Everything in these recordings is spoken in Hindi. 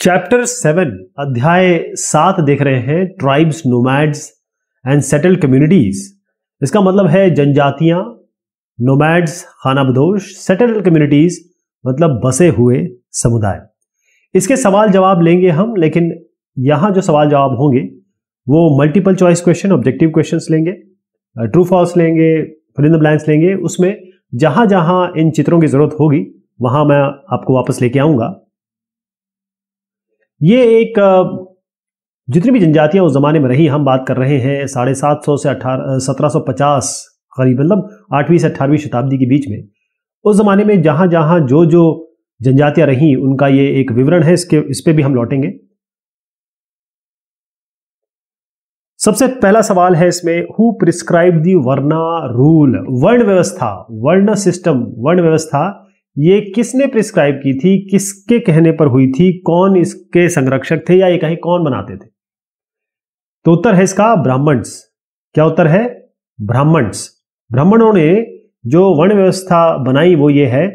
चैप्टर सेवन अध्याय सात देख रहे हैं tribes nomads and settled communities इसका मतलब है जनजातियां नोमैड्स खानाबदोश सेटल्ड कम्युनिटीज मतलब बसे हुए समुदाय इसके सवाल जवाब लेंगे हम लेकिन यहां जो सवाल जवाब होंगे वो multiple choice question objective questions लेंगे ट्रू फॉल्स लेंगे फिलिंद ब्लैंक्स लेंगे उसमें जहां जहां इन चित्रों की जरूरत होगी वहां मैं आपको वापस लेके आऊंगा ये एक जितनी भी जनजातियां उस ज़माने में रही हम बात कर रहे हैं साढ़े सात सौ से अठारह सत्रह सौ पचास करीब मतलब आठवीं से अठारहवीं शताब्दी के बीच में उस ज़माने में जहाँ जहाँ जो जो जनजातियाँ रहीं उनका ये एक विवरण है इसके इस पर भी हम लौटेंगे सबसे पहला सवाल है इसमें हु प्रिस्क्राइब दी वर्णा रूल वर्ण व्यवस्था वर्ण सिस्टम वर्ण व्यवस्था ये किसने प्रिस्क्राइब की थी किसके कहने पर हुई थी कौन इसके संरक्षक थे या ये कहीं कौन बनाते थे तो उत्तर है इसका ब्राह्मण्स क्या उत्तर है ब्राह्मण्स ब्राह्मणों ने जो वर्ण व्यवस्था बनाई वो ये है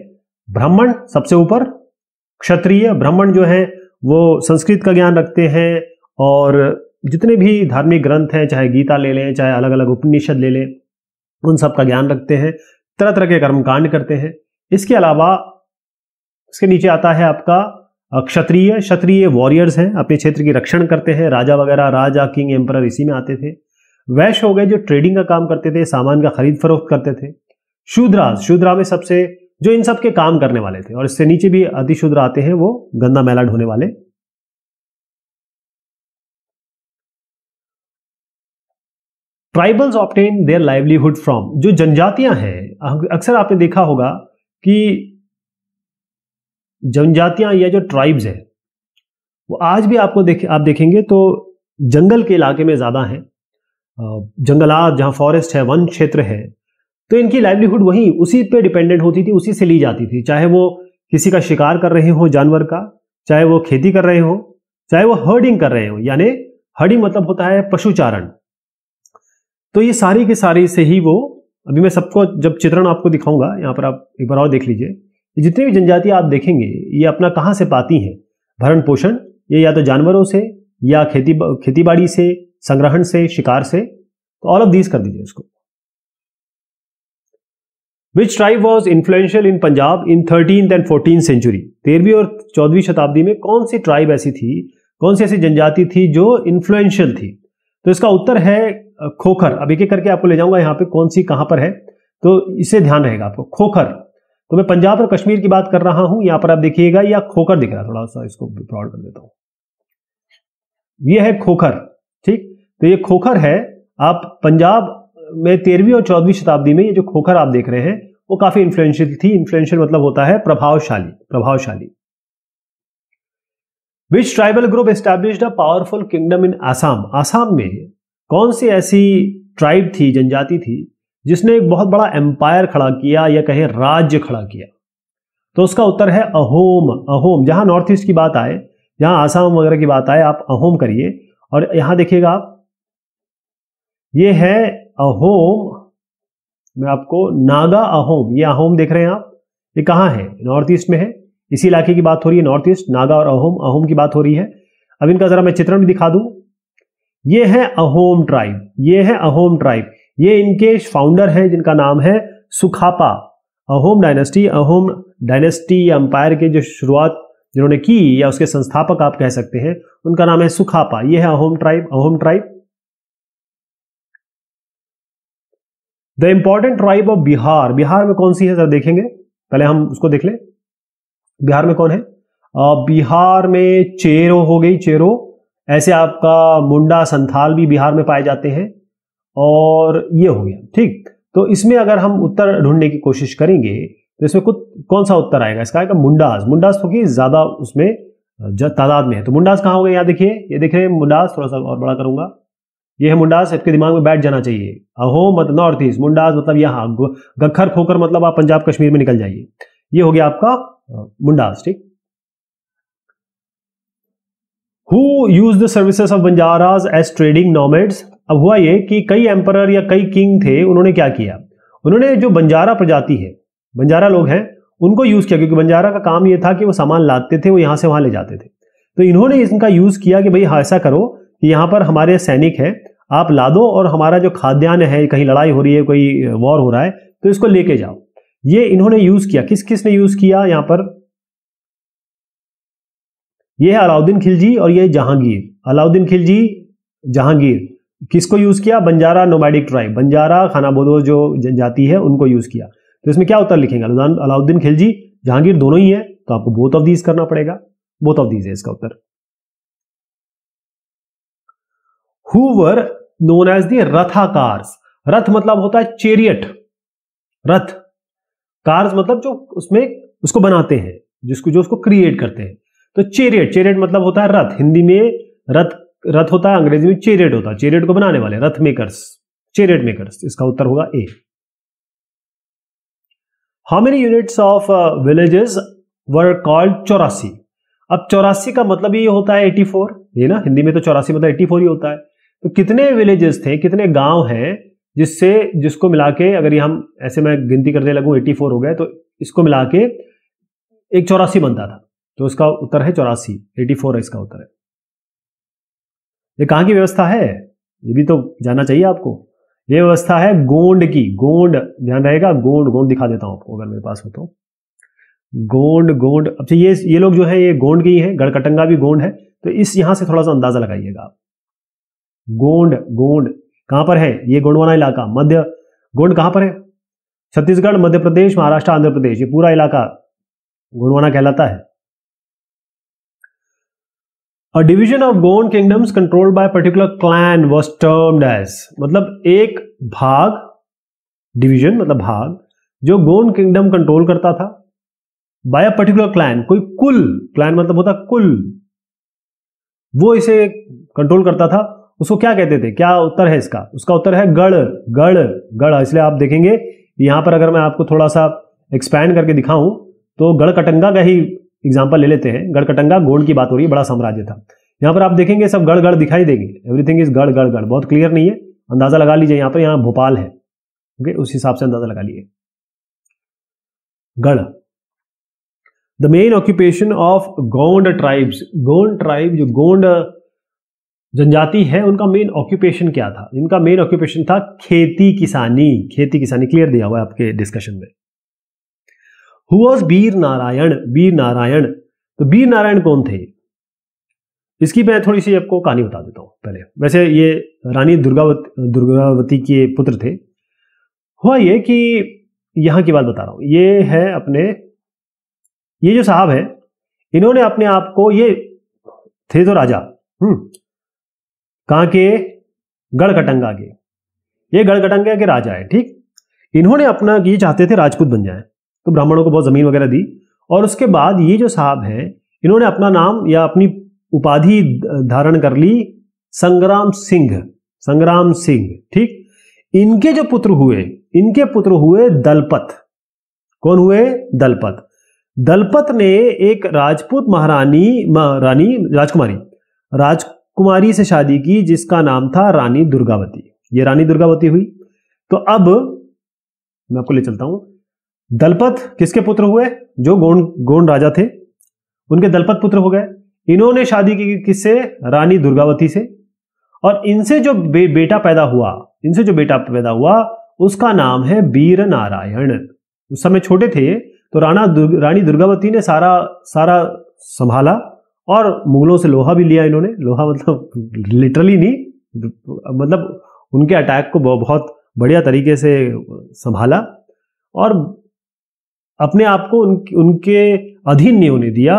ब्राह्मण सबसे ऊपर क्षत्रिय ब्राह्मण जो है वो संस्कृत का ज्ञान रखते हैं और जितने भी धार्मिक ग्रंथ हैं चाहे गीता ले लें चाहे अलग अलग उपनिषद ले लें उन सब का ज्ञान रखते हैं तरह तरह के कर्मकांड करते हैं इसके अलावा इसके नीचे आता है आपका क्षत्रिय क्षत्रिय वॉरियर्स हैं अपने क्षेत्र की रक्षण करते हैं राजा वगैरह राजा किंग एम्पर इसी में आते थे वैश्य हो गए जो ट्रेडिंग का काम करते थे सामान का खरीद फरोख्त करते थे शूद्रास शूद्रा में सबसे जो इन सब के काम करने वाले थे और इससे नीचे भी अतिशूद्र आते हैं वो गंदा मैला ढोने वाले tribals obtain their livelihood from जो जनजातियां हैं अक्सर आपने देखा होगा कि जनजातियां या जो ट्राइब्स है वो आज भी आपको देख आप देखेंगे तो जंगल के इलाके में ज़्यादा हैं जंगलात जहां फॉरेस्ट है वन क्षेत्र है तो इनकी लाइवलीहुड वहीं उसी पे डिपेंडेंट होती थी उसी से ली जाती थी चाहे वो किसी का शिकार कर रहे हो जानवर का चाहे वो खेती कर रहे हो चाहे वो हर्डिंग कर रहे हो यानी हर्डिंग मतलब होता है पशुचारण तो ये सारी की सारी से ही वो अभी मैं सबको जब चित्रण आपको दिखाऊंगा यहाँ पर आप एक बार और देख लीजिए जितनी भी जनजाति आप देखेंगे ये अपना कहाँ से पाती हैं भरण पोषण ये या तो जानवरों से या खेती खेती बाड़ी से संग्रहण से शिकार से तो ऑल ऑफ दीज कर दीजिए इसको which tribe was influential in Punjab in thirteen and fourteen century तेरहवीं और चौदहवीं शताब्दी में कौन सी ट्राइब ऐसी थी कौन सी ऐसी जनजाति थी जो इन्फ्लुएंशियल थी तो इसका उत्तर है खोखर अब एक एक करके आपको ले जाऊंगा यहाँ पे कौन सी कहाँ पर है तो इसे ध्यान रहेगा आपको खोखर तो मैं पंजाब और कश्मीर की बात कर रहा हूं यहां पर आप देखिएगा या खोखर दिख रहा थोड़ा सा इसको ब्रॉड कर देता हूं यह है खोखर ठीक तो ये खोखर है आप पंजाब में तेरहवीं और चौदहवीं शताब्दी में ये जो खोखर आप देख रहे हैं वो काफी इन्फ्लुएंशियल थी इन्फ्लुएंशियल मतलब होता है प्रभावशाली प्रभावशाली which tribal group establish a powerful kingdom in Assam Assam में कौन सी ऐसी ट्राइब थी जनजाति थी जिसने एक बहुत बड़ा एम्पायर खड़ा किया या कहें राज्य खड़ा किया तो उसका उत्तर है अहोम अहोम जहां नॉर्थ ईस्ट की बात आए जहां आसाम वगैरह की बात आए आप अहोम करिए और यहां देखिएगा आप ये है अहोम मैं आपको नागा अहोम ये अहोम देख रहे हैं आप ये कहाँ है नॉर्थ ईस्ट में है इसी इलाके की बात हो रही है नॉर्थ ईस्ट नागा और अहोम अहोम की बात हो रही है अब इनका जरा मैं चित्रण भी दिखा दूं ये है अहोम ट्राइब ये है अहोम ट्राइब ये इनके फाउंडर हैं जिनका नाम है Sukaphaa Ahom dynasty Ahom dynasty empire के जो शुरुआत जिन्होंने की या उसके संस्थापक आप कह सकते हैं उनका नाम है सुखापा ये है Ahom tribe Ahom tribe the important tribe of Bihar Bihar में कौन सी है सर देखेंगे पहले हम उसको देख लें बिहार में कौन है बिहार में चेरो हो गई चेरो ऐसे आपका मुंडा संथाल भी बिहार में पाए जाते हैं और ये हो गया ठीक तो इसमें अगर हम उत्तर ढूंढने की कोशिश करेंगे तो इसमें कुछ कौन सा उत्तर आएगा इसका आएगा मुंडास मुंडास क्योंकि ज़्यादा उसमें तादाद में है तो मुंडास कहाँ हो गए यहाँ देखिए ये देख रहे हैं मुंडास थोड़ा सा और बड़ा करूंगा ये है मुंडास आपके दिमाग में बैठ जाना चाहिए अहो मत नॉर्थ ईस्ट मुंडास मतलब यहाँ गखर खोकर मतलब आप पंजाब कश्मीर में निकल जाइए ये हो गया आपका मुंडास ठीक who use the services of Banjaras as trading nomads अब हुआ ये कि कई एम्पर या कई किंग थे उन्होंने क्या किया उन्होंने जो बंजारा प्रजाति है बंजारा लोग हैं उनको यूज़ किया क्योंकि बंजारा का काम ये था कि वो सामान लाते थे वो यहां से वहां ले जाते थे तो इन्होंने इनका यूज़ किया कि भाई हाँ, ऐसा करो कि यहाँ पर हमारे सैनिक हैं आप ला दो और हमारा जो खाद्यान्न है कहीं लड़ाई हो रही है कोई वॉर हो रहा है तो इसको लेके जाओ ये इन्होंने यूज़ किया किस किस ने यूज़ किया यहाँ पर ये है अलाउद्दीन खिलजी और ये जहांगीर अलाउद्दीन खिलजी जहांगीर किसको यूज़ किया बंजारा नोमैडिक ट्राइब बंजारा खाना बोदो जो जनजाति है उनको यूज़ किया तो इसमें क्या उत्तर लिखेंगे अलाउद्दीन खिलजी जहांगीर दोनों ही है तो आपको बोथ ऑफ दीज करना पड़ेगा बोथ ऑफ दीज है इसका उत्तर हुवर नोन एज दी रथ मतलब होता है चेरियट रथ कार्स मतलब जो उसमें उसको बनाते हैं जिसको जो उसको क्रिएट करते हैं तो चेरियट चेरियट मतलब होता है रथ हिंदी में रथ रथ होता है अंग्रेजी में चेरियट होता है चेरियट को बनाने वाले रथ मेकर्स चेरियड मेकर्स इसका उत्तर होगा A how many units of villages were called चौरासी अब चौरासी का मतलब ये होता है फोर ये ना हिंदी में तो चौरासी मतलब फोर ही होता है तो कितने विलेजेस थे कितने गांव हैं जिससे जिसको मिला के अगर ये हम ऐसे मैं गिनती करने लगूं 84 हो गए तो इसको मिला के एक चौरासी बनता था तो इसका उत्तर है चौरासी एटी फोर इसका उत्तर है ये कहां की व्यवस्था है ये भी तो जानना चाहिए आपको ये व्यवस्था है गोंड की गोंड ध्यान रहेगा गोंड गोंड दिखा देता हूं आपको अगर मेरे पास हो तो गोंड गोंड अच्छा ये ये लोग जो है ये गोंड की ही है गढ़कटंगा भी गोंड है तो इस यहां से थोड़ा सा अंदाजा लगाइएगा आप गोंड गोंड कहां पर है ये गोंडवाना इलाका मध्य गोंड कहां पर है छत्तीसगढ़ मध्य प्रदेश महाराष्ट्र आंध्र प्रदेश ये पूरा इलाका गोंडवाना कहलाता है a division of Gond kingdoms controlled by particular clan clan was termed मतलब एक भाग डिवीजन मतलब भाग जो गोन किंगडम कंट्रोल करता था बाय अ पर्टिकुलर क्लैन कोई कुल क्लैन मतलब होता कुल वो इसे कंट्रोल करता था उसको क्या कहते थे क्या उत्तर है इसका उसका उत्तर है गढ़ गढ़ गढ़ इसलिए आप देखेंगे यहां पर अगर मैं आपको थोड़ा सा एक्सपैंड करके दिखाऊं तो गढ़ कटंगा का ही एग्जाम्पल ले लेते हैं गढ़कटंगा गोंड की बात हो रही है बड़ा साम्राज्य था यहाँ पर आप देखेंगे सब गढ़ गढ़ दिखाई देगी एवरीथिंग इज गढ़ गढ़ गढ़ बहुत क्लियर नहीं है अंदाजा लगा लीजिए यहाँ पर यहाँ भोपाल है ओके उस हिसाब से अंदाजा लगा लीजिए गढ़ the main occupation of Gond tribes Gond tribe जो गोंड जनजाति है उनका मेन ऑक्यूपेशन क्या था इनका मेन ऑक्यूपेशन था खेती किसानी खेती किसानी क्लियर दिया हुआ है आपके डिस्कशन में हु वॉज बीर नारायण बीर नारायण तो बीर नारायण कौन थे इसकी मैं थोड़ी सी आपको कहानी बता देता हूँ पहले वैसे ये रानी दुर्गावत दुर्गावती के पुत्र थे हुआ ये कि यहाँ की बात बता रहा हूँ ये है अपने ये जो साहब है इन्होंने अपने आप को ये थे तो राजा हम्म कहाँ के गढ़कटंगा के ये गढ़कटंगा के राजा है ठीक इन्होंने अपना ये चाहते थे राजपूत बन जाए तो ब्राह्मणों को बहुत ज़मीन वगैरह दी और उसके बाद ये जो साहब हैं इन्होंने अपना नाम या अपनी उपाधि धारण कर ली संग्राम सिंह संग्राम सिंह ठीक इनके जो पुत्र हुए इनके पुत्र हुए दलपत कौन हुए दलपत दलपत ने एक राजपूत महारानी रानी राजकुमारी राजकुमारी से शादी की जिसका नाम था रानी दुर्गावती ये रानी दुर्गावती हुई तो अब मैं आपको ले चलता हूं दलपत किसके पुत्र हुए जो गोंड गोंड राजा थे उनके दलपत पुत्र हो गए इन्होंने शादी की किससे रानी दुर्गावती से और इनसे जो बे, बेटा पैदा हुआ इनसे जो बेटा पैदा हुआ उसका नाम है वीर नारायण उस समय छोटे थे तो राणा दुर्ग, रानी दुर्गावती ने सारा सारा संभाला और मुगलों से लोहा भी लिया इन्होंने लोहा मतलब लिटरली नहीं मतलब उनके अटैक को बहुत बढ़िया तरीके से संभाला और अपने आप को उन, उनके अधीन नहीं होने दिया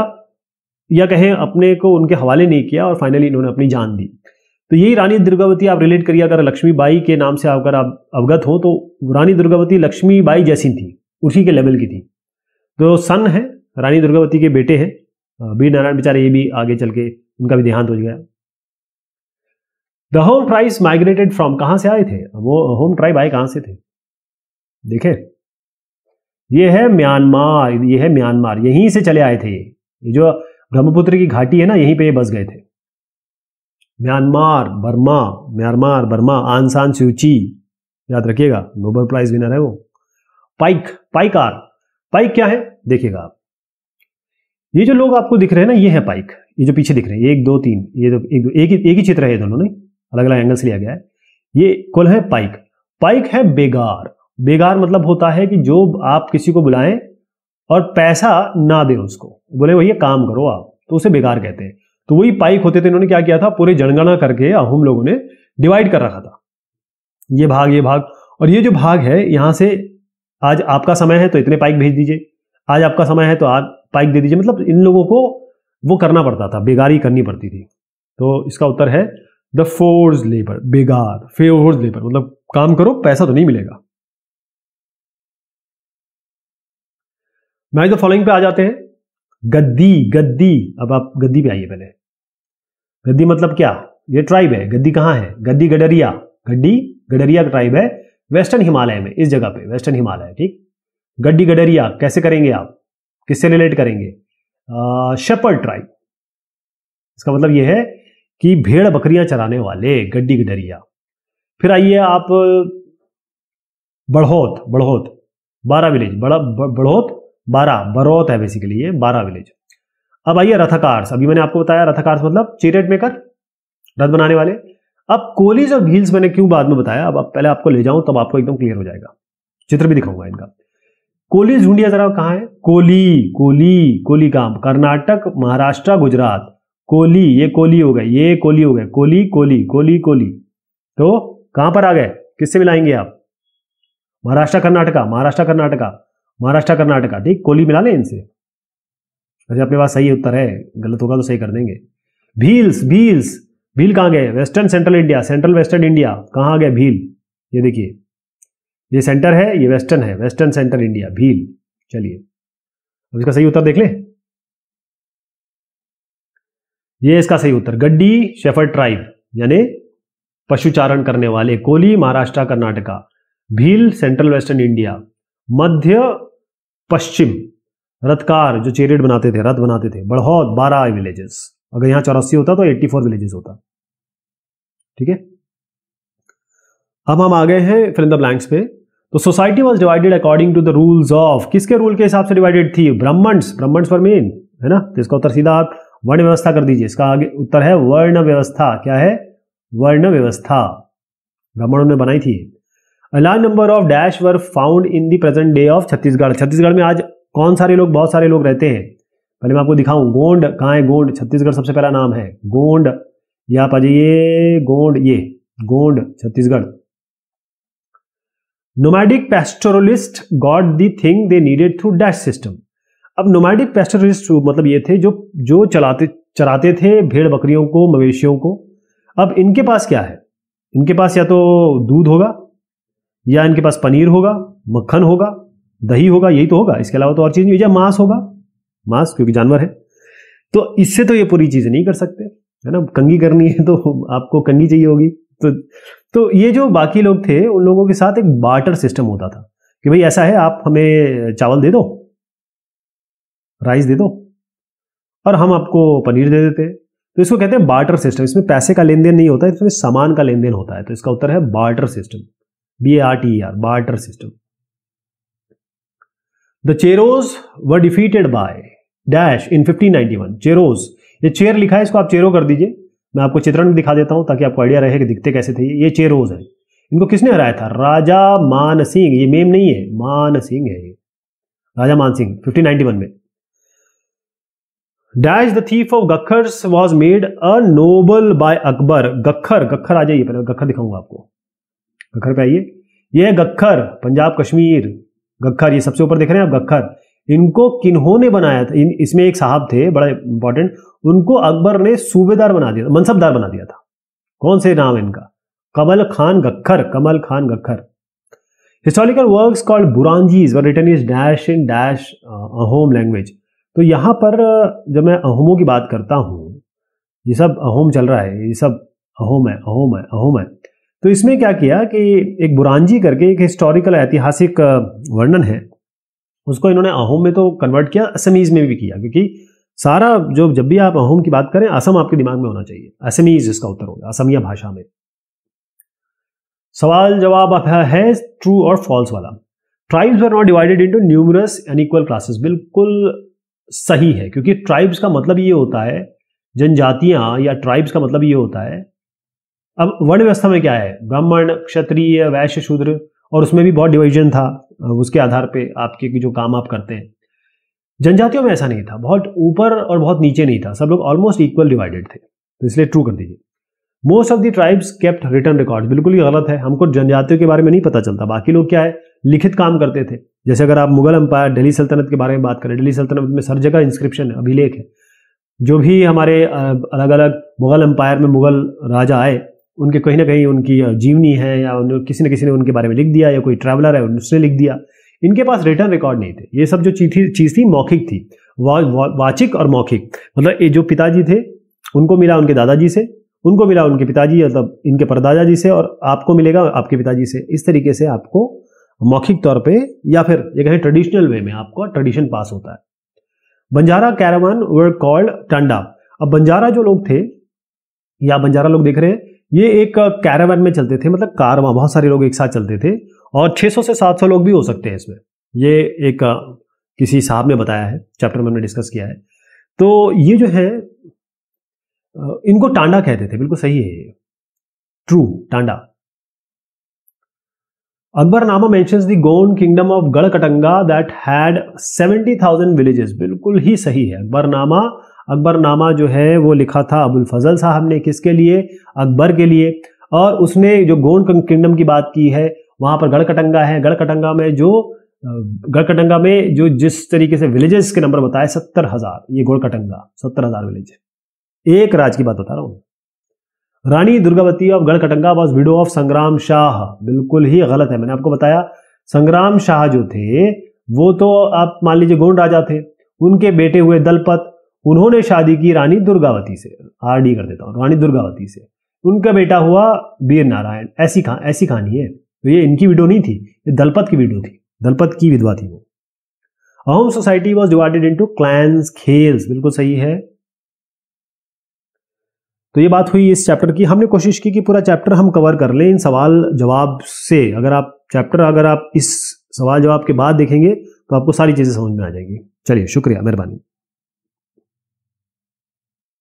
या कहें अपने को उनके हवाले नहीं किया और फाइनली इन्होंने अपनी जान दी तो यही रानी दुर्गावती आप रिलेट करिए अगर लक्ष्मी बाई के नाम से अगर आप अवगत हो तो रानी दुर्गावती लक्ष्मी बाई जैसी थी उसी के लेवल की थी तो सन है रानी दुर्गावती के बेटे हैं वीर नारायण बेचारे ये भी आगे चल के उनका भी देहांत हो गया the Ahom tribes migrated from कहां से आए थे वो होम ट्राइब आए कहां से थे देखें ये है म्यांमार ये है म्यांमार यहीं से चले आए थे ये जो ब्रह्मपुत्र की घाटी है ना यहीं पे ये बस गए थे म्यांमार बर्मा म्यांमार बर्मा आनसान सूची याद रखिएगा नोबेल प्राइज विनर है वो पाइक पाइकार पाइक क्या है देखिएगा आप ये जो लोग आपको दिख रहे हैं ना ये है पाइक ये जो पीछे दिख रहे हैं एक दो तीन ये जो तो एक दो एक ही एक ही चित्र है दोनों ने अलग अलग एंगल से लिया गया है ये कुल है पाइक पाइक है बेगार बेगार मतलब होता है कि जो आप किसी को बुलाएं और पैसा ना दें उसको बोले भैया काम करो आप तो उसे बेकार कहते हैं तो वही पाइक होते थे इन्होंने क्या किया था पूरे जनगणना करके हम लोगों ने डिवाइड कर रखा था ये भाग ये भाग और ये जो भाग है यहां से आज आपका समय है तो इतने पाइक भेज दीजिए आज आपका समय है तो आज पाइक दे दीजिए मतलब इन लोगों को वो करना पड़ता था बेगारी करनी पड़ती थी तो इसका उत्तर है द फोर्स लेबर बेगार फेवर्स लेबर मतलब काम करो पैसा तो नहीं मिलेगा मैच द फॉलोइंग पे आ जाते हैं गद्दी गद्दी अब आप गद्दी पे आइए पहले गद्दी मतलब क्या ये ट्राइब है गद्दी कहाँ है गद्दी गडरिया गड्डी गडरिया ट्राइब है वेस्टर्न हिमालय में इस जगह पे वेस्टर्न हिमालय ठीक गड्डी गडरिया कैसे करेंगे आप किससे रिलेट करेंगे शपर ट्राइब इसका मतलब यह है कि भेड़ बकरियां चराने वाले गड्डी गडरिया फिर आइए आप बढ़ोत बढ़ोत बारह विलेज बड़ा बढ़ोत बारह बरौत है बेसिकली ये बारह विलेज अब आइए रथकार्स अभी मैंने आपको बताया रथकार्स मतलब चेरेट मेकर रथ बनाने वाले अब कोलीज और भील्स मैंने क्यों बाद में बताया अब, अब पहले आपको ले जाऊं तब आपको एकदम क्लियर हो जाएगा चित्र भी दिखाऊंगा इनका कोली ढूंढिया जरा कहाँ है कोली कोली कोली काम कर्नाटक महाराष्ट्र गुजरात कोली ये कोली हो गए ये कोली हो गए कोली कोली कोली कोली तो कहां पर आ गए किससे मिलाएंगे आप महाराष्ट्र कर्नाटका महाराष्ट्र कर्नाटका महाराष्ट्र कर्नाटका ठीक कोहली मिला लें इनसे अरे अपने पास सही उत्तर है गलत होगा तो सही कर देंगे भील्स भील्स भील कहाँ गए western central India central western India कहाँ गए भील ये देखिए ये सेंटर है ये वेस्टर्न है वेस्टर्न सेंट्रल इंडिया भील चलिए अब इसका सही उत्तर देख ले ये इसका सही उत्तर गड्डी शेफर ट्राइब यानी पशुचारण करने वाले Koli Maharashtra Karnataka Bhil central western India मध्य पश्चिम रथकार जो चेरिड बनाते थे रथ बनाते थे बढ़ौत बारह विलेजेस अगर यहां चौरासी होता तो एट्टी फोर विलेजेस होता ठीक है अब हम आ गए हैं फिर इन द ब्लैंक्स पे तो society was divided according to the rules of किसके रूल के हिसाब से डिवाइडेड थी ब्राह्मण्स ब्राह्मण्स फॉर मेन है ना तो इसका उत्तर सीधा आप वर्ण व्यवस्था कर दीजिए इसका आगे उत्तर है वर्ण व्यवस्था क्या है वर्ण व्यवस्था ब्राह्मणों ने बनाई थी A large number of dash were found in the present day Chhattisgarh Chhattisgarh में आज कौन सारे लोग बहुत सारे लोग रहते हैं पहले मैं आपको दिखाऊं गोंड कहाँ है गोंड छत्तीसगढ़ सबसे पहला नाम है गोंड ये आप आ जाइए गोंड ये Gond Chhattisgarh nomadic pastoralist got the thing they needed through dash system अब नोमैडिक पेस्टोरलिस्ट मतलब ये थे जो जो चलाते चराते थे भेड़ बकरियों को मवेशियों को अब इनके पास क्या है इनके पास या तो दूध होगा या इनके पास पनीर होगा मक्खन होगा दही होगा यही तो होगा इसके अलावा तो और चीज़ नहीं या मांस होगा मांस क्योंकि जानवर है तो इससे तो ये पूरी चीज़ नहीं कर सकते है ना कंगी करनी है तो आपको कंगी चाहिए होगी तो तो ये जो बाकी लोग थे उन लोगों के साथ एक बार्टर सिस्टम होता था कि भाई ऐसा है आप हमें चावल दे दो राइस दे दो और हम आपको पनीर दे देते तो इसको कहते हैं बार्टर सिस्टम इसमें पैसे का लेन देन नहीं होता इसमें सामान का लेन देन होता है तो इसका उत्तर है barter system B A R T E R barter system. The Cheros were defeated by dash in 1591. Cheros ये चेर लिखा है इसको आप चेरो कर दीजिए मैं आपको चित्रण दिखा देता हूं ताकि आपको आइडिया रहे कि दिखते कैसे थे ये चेरोज है इनको किसने हराया था राजा मान सिंह ये मेम नहीं है मान सिंह है ये राजा मान सिंह 1591 में dash the thief of Gakhars was made a noble by Akbar Gakhar Gakhar आ जाइए पहले गखर दिखाऊंगा आपको गखर पे आइए ये है गखर पंजाब कश्मीर गखर ये सबसे ऊपर देख रहे हैं आप गखर इनको किन्हों ने बनाया था इन इसमें एक साहब थे बड़ा इंपॉर्टेंट उनको अकबर ने सूबेदार बना दिया मनसबदार बना दिया था कौन से नाम इनका Kamal Khan Gakhar Kamal Khan Gakhar historical work called Buranjis were written is dash in dash Ahom language तो यहाँ पर uh, जब मैं अहोमों की बात करता हूँ ये सब अहोम चल रहा है ये सब अहोम है अहोम है अहोम है तो इसमें क्या किया कि एक बुरांजी करके एक हिस्टोरिकल ऐतिहासिक वर्णन है उसको इन्होंने अहोम में तो कन्वर्ट किया असमीज में भी किया क्योंकि सारा जो जब भी आप अहोम की बात करें असम आपके दिमाग में होना चाहिए असमीज इसका उत्तर होगा असमिया भाषा में सवाल जवाब है ट्रू और फॉल्स वाला tribes are not divided into numerous and equal classes बिल्कुल सही है क्योंकि ट्राइब्स का मतलब ये होता है जनजातियां या ट्राइब्स का मतलब ये होता है अब वर्ण व्यवस्था में क्या है ब्राह्मण क्षत्रिय वैश्य शूद्र और उसमें भी बहुत डिवीजन था उसके आधार पे आपके जो काम आप करते हैं जनजातियों में ऐसा नहीं था बहुत ऊपर और बहुत नीचे नहीं था सब लोग ऑलमोस्ट इक्वल डिवाइडेड थे तो इसलिए ट्रू कर दीजिए most of the tribes kept written record बिल्कुल ही गलत है हमको जनजातियों के बारे में नहीं पता चलता बाकी लोग क्या है लिखित काम करते थे जैसे अगर आप मुगल अंपायर दिल्ली सल्तनत के बारे में बात करें दिल्ली सल्तनत में सर जगह इंस्क्रिप्शन है अभिलेख है जो भी हमारे अलग अलग मुगल अंपायर में मुगल राजा आए उनके कहीं ना कहीं उनकी जीवनी है या उन किसी न किसी ने उनके बारे में लिख दिया या कोई ट्रैवलर है उसने लिख दिया इनके पास रिटर्न रिकॉर्ड नहीं थे ये सब जो चीज़ थी मौखिक थी वा, वा, वाचिक और मौखिक मतलब ये जो पिताजी थे उनको मिला उनके दादाजी से उनको मिला उनके पिताजी मतलब इनके परदादा जी से और आपको मिलेगा आपके पिताजी से इस तरीके से आपको मौखिक तौर पे या फिर ये कहें ट्रेडिशनल वे में आपको ट्रेडिशन पास होता है Banjara caravan were called Tanda अब बंजारा जो लोग थे या बंजारा लोग देख रहे हैं ये एक कैरावन में चलते थे मतलब कार वहाँ बहुत सारे लोग एक साथ चलते थे और 600 से 700 लोग भी हो सकते हैं इसमें ये एक किसी साहब ने बताया है चैप्टर में हमने डिस्कस किया है तो ये जो है इनको टांडा कहते थे बिल्कुल सही है ये ट्रू टांडा अकबरनामा मैं the Gond kingdom of Garha Katanga that had seventy thousand villages बिल्कुल ही सही है अकबरनामा अकबरनामा जो है वो लिखा था अबुल फजल साहब ने किसके लिए अकबर के लिए और उसने जो गोंड किंगडम की बात की है वहाँ पर गढ़कटंगा है गढ़कटंगा में जो गढ़कटंगा में जो जिस तरीके से विलेजेस के नंबर बताए सत्तर हज़ार ये गोड़कटंगा सत्तर हज़ार विलेज एक राज की बात बता रहा हूँ Rani Durgavati of Garha Katanga was widow of Sangram Shah बिल्कुल ही गलत है मैंने आपको बताया संग्राम शाह जो थे वो तो आप मान लीजिए गोंड राजा थे उनके बेटे हुए दलपत उन्होंने शादी की रानी दुर्गावती से आर डी कर देता हूँ रानी दुर्गावती से उनका बेटा हुआ वीर नारायण ऐसी खान ऐसी कहानी है तो ये इनकी वीडियो नहीं थी ये दलपत की वीडियो थी दलपत की विधवा थी वो Ahom society was divided into clans khels बिल्कुल सही है तो ये बात हुई इस चैप्टर की हमने कोशिश की कि पूरा चैप्टर हम कवर कर लें इन सवाल जवाब से अगर आप चैप्टर अगर आप इस सवाल जवाब के बाद देखेंगे तो आपको सारी चीज़ें समझ में आ जाएंगी चलिए शुक्रिया मेहरबानी